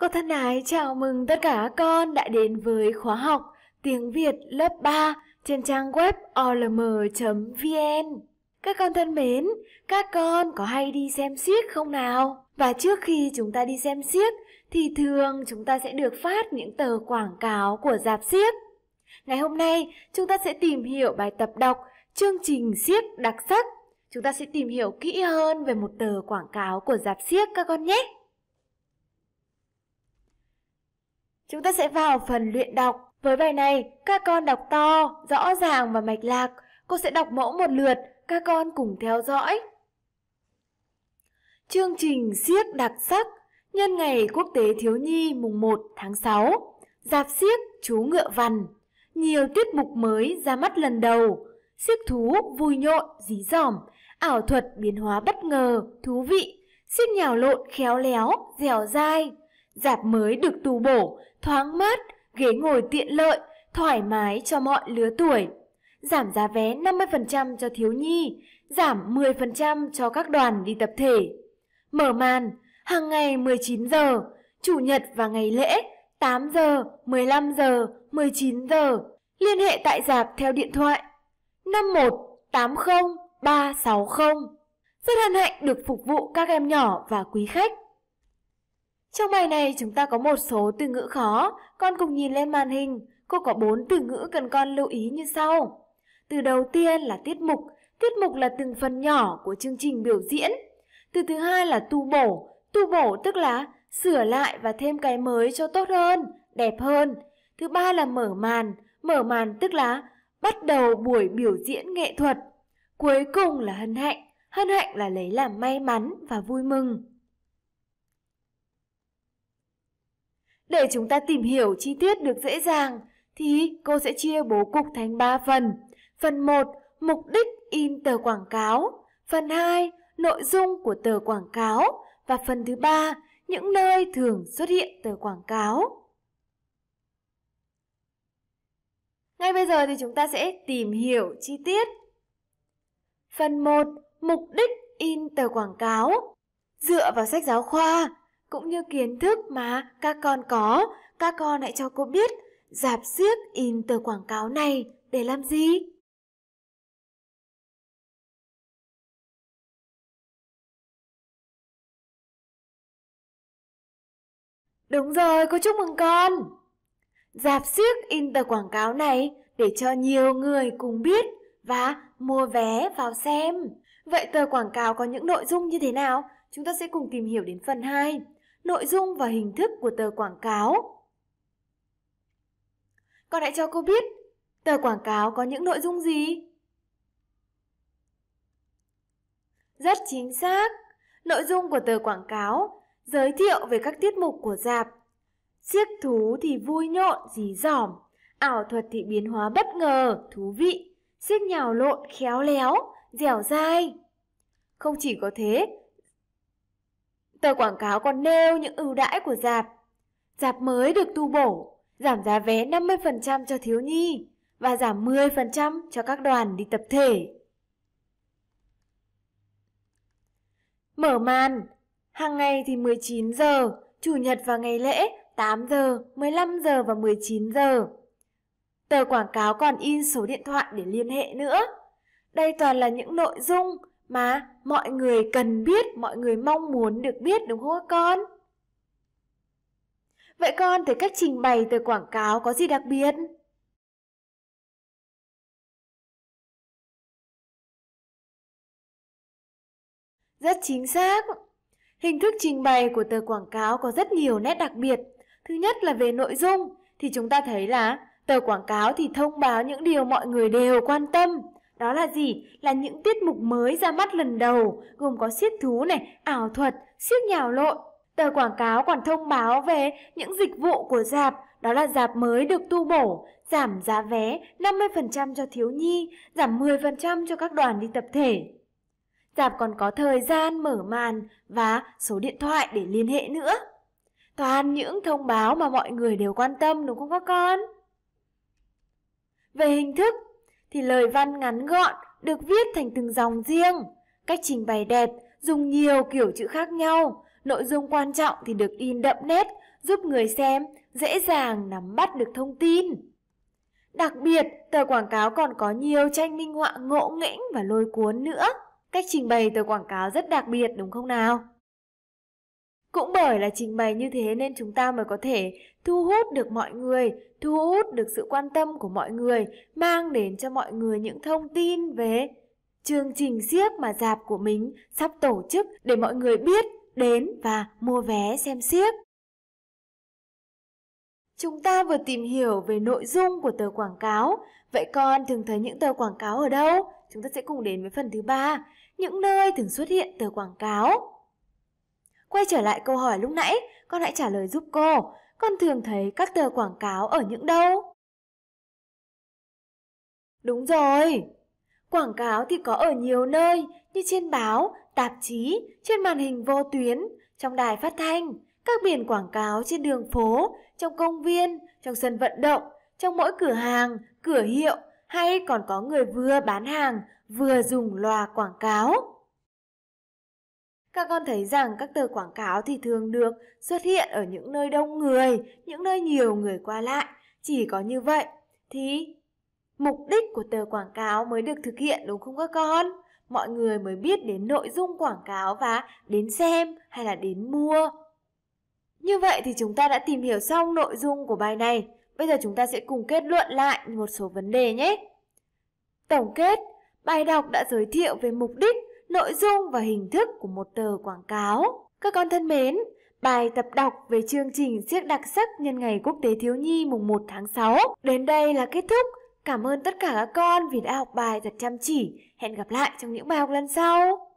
Cô thân ái chào mừng tất cả các con đã đến với khóa học tiếng Việt lớp 3 trên trang web olm.vn. Các con thân mến, các con có hay đi xem xiếc không nào? Và trước khi chúng ta đi xem xiếc thì thường chúng ta sẽ được phát những tờ quảng cáo của dạp xiếc. Ngày hôm nay chúng ta sẽ tìm hiểu bài tập đọc chương trình siếc đặc sắc. Chúng ta sẽ tìm hiểu kỹ hơn về một tờ quảng cáo của dạp siếc các con nhé. Chúng ta sẽ vào phần luyện đọc. Với bài này, các con đọc to, rõ ràng và mạch lạc. Cô sẽ đọc mẫu một lượt, các con cùng theo dõi. Chương trình siếc đặc sắc nhân ngày quốc tế thiếu nhi mùng 1 tháng 6. Giạp siếc chú ngựa vằn. Nhiều tiết mục mới ra mắt lần đầu. Siếc thú vui nhộn, dí dỏm, ảo thuật biến hóa bất ngờ, thú vị. Siếc nhào lộn khéo léo, dẻo dai, Dạp mới được tu bổ, thoáng mát, ghế ngồi tiện lợi, thoải mái cho mọi lứa tuổi. Giảm giá vé 50% cho thiếu nhi, giảm 10% cho các đoàn đi tập thể. Mở màn, hàng ngày 19 giờ, chủ nhật và ngày lễ 8 giờ, 15 giờ, 19 giờ. Liên hệ tại dạp theo điện thoại 5180360. Rất hân hạnh được phục vụ các em nhỏ và quý khách. Trong bài này chúng ta có một số từ ngữ khó, con cùng nhìn lên màn hình. Cô có 4 từ ngữ cần con lưu ý như sau. Từ đầu tiên là tiết mục, tiết mục là từng phần nhỏ của chương trình biểu diễn. Từ thứ hai là tu bổ, tu bổ tức là sửa lại và thêm cái mới cho tốt hơn, đẹp hơn. Thứ ba là mở màn, mở màn tức là bắt đầu buổi biểu diễn nghệ thuật. Cuối cùng là hân hạnh, hân hạnh là lấy làm may mắn và vui mừng. Để chúng ta tìm hiểu chi tiết được dễ dàng thì cô sẽ chia bố cục thành 3 phần. Phần 1, mục đích in tờ quảng cáo. Phần 2, nội dung của tờ quảng cáo. Và phần thứ 3, những nơi thường xuất hiện tờ quảng cáo. Ngay bây giờ thì chúng ta sẽ tìm hiểu chi tiết. Phần 1. Mục đích in tờ quảng cáo Dựa vào sách giáo khoa, cũng như kiến thức mà các con có, các con hãy cho cô biết dạp xiếc in tờ quảng cáo này để làm gì? Đúng rồi, cô chúc mừng con. Dạp xiếc in tờ quảng cáo này để cho nhiều người cùng biết và mua vé vào xem. Vậy tờ quảng cáo có những nội dung như thế nào? Chúng ta sẽ cùng tìm hiểu đến phần 2 nội dung và hình thức của tờ quảng cáo. Con hãy cho cô biết tờ quảng cáo có những nội dung gì? Rất chính xác. Nội dung của tờ quảng cáo giới thiệu về các tiết mục của dạp. Siếc thú thì vui nhộn, dí dỏm. Ảo thuật thì biến hóa bất ngờ, thú vị. Siếc nhào lộn, khéo léo, dẻo dai. Không chỉ có thế, Tờ quảng cáo còn nêu những ưu đãi của dạp. Dạp mới được tu bổ, giảm giá vé 50% cho thiếu nhi và giảm 10% cho các đoàn đi tập thể. Mở màn, hàng ngày thì 19 giờ, chủ nhật và ngày lễ 8 giờ, 15 giờ và 19 giờ. Tờ quảng cáo còn in số điện thoại để liên hệ nữa. Đây toàn là những nội dung mà mọi người cần biết, mọi người mong muốn được biết đúng không con? Vậy con thấy cách trình bày từ quảng cáo có gì đặc biệt? Rất chính xác. Hình thức trình bày của tờ quảng cáo có rất nhiều nét đặc biệt. Thứ nhất là về nội dung thì chúng ta thấy là tờ quảng cáo thì thông báo những điều mọi người đều quan tâm, đó là gì? Là những tiết mục mới ra mắt lần đầu, gồm có siết thú này, ảo thuật, siếc nhào lộn. Tờ quảng cáo còn thông báo về những dịch vụ của dạp, đó là dạp mới được tu bổ, giảm giá vé 50% cho thiếu nhi, giảm 10% cho các đoàn đi tập thể. Dạp còn có thời gian mở màn và số điện thoại để liên hệ nữa. Toàn những thông báo mà mọi người đều quan tâm đúng không các con? Về hình thức, thì lời văn ngắn gọn được viết thành từng dòng riêng. Cách trình bày đẹp, dùng nhiều kiểu chữ khác nhau, nội dung quan trọng thì được in đậm nét, giúp người xem dễ dàng nắm bắt được thông tin. Đặc biệt, tờ quảng cáo còn có nhiều tranh minh họa ngộ nghĩnh và lôi cuốn nữa. Cách trình bày tờ quảng cáo rất đặc biệt đúng không nào? Cũng bởi là trình bày như thế nên chúng ta mới có thể thu hút được mọi người, thu hút được sự quan tâm của mọi người, mang đến cho mọi người những thông tin về chương trình siếc mà dạp của mình sắp tổ chức để mọi người biết đến và mua vé xem siếc. Chúng ta vừa tìm hiểu về nội dung của tờ quảng cáo, vậy con thường thấy những tờ quảng cáo ở đâu? Chúng ta sẽ cùng đến với phần thứ ba, những nơi thường xuất hiện tờ quảng cáo. Quay trở lại câu hỏi lúc nãy, con hãy trả lời giúp cô. Con thường thấy các tờ quảng cáo ở những đâu? Đúng rồi. Quảng cáo thì có ở nhiều nơi như trên báo, tạp chí, trên màn hình vô tuyến, trong đài phát thanh, các biển quảng cáo trên đường phố, trong công viên, trong sân vận động, trong mỗi cửa hàng, cửa hiệu hay còn có người vừa bán hàng vừa dùng loa quảng cáo. Các con thấy rằng các tờ quảng cáo thì thường được xuất hiện ở những nơi đông người, những nơi nhiều người qua lại. Chỉ có như vậy thì mục đích của tờ quảng cáo mới được thực hiện đúng không các con? Mọi người mới biết đến nội dung quảng cáo và đến xem hay là đến mua. Như vậy thì chúng ta đã tìm hiểu xong nội dung của bài này. Bây giờ chúng ta sẽ cùng kết luận lại một số vấn đề nhé. Tổng kết, bài đọc đã giới thiệu về mục đích nội dung và hình thức của một tờ quảng cáo. Các con thân mến, bài tập đọc về chương trình siếc đặc sắc nhân ngày quốc tế thiếu nhi mùng 1 tháng 6 đến đây là kết thúc. Cảm ơn tất cả các con vì đã học bài thật chăm chỉ. Hẹn gặp lại trong những bài học lần sau.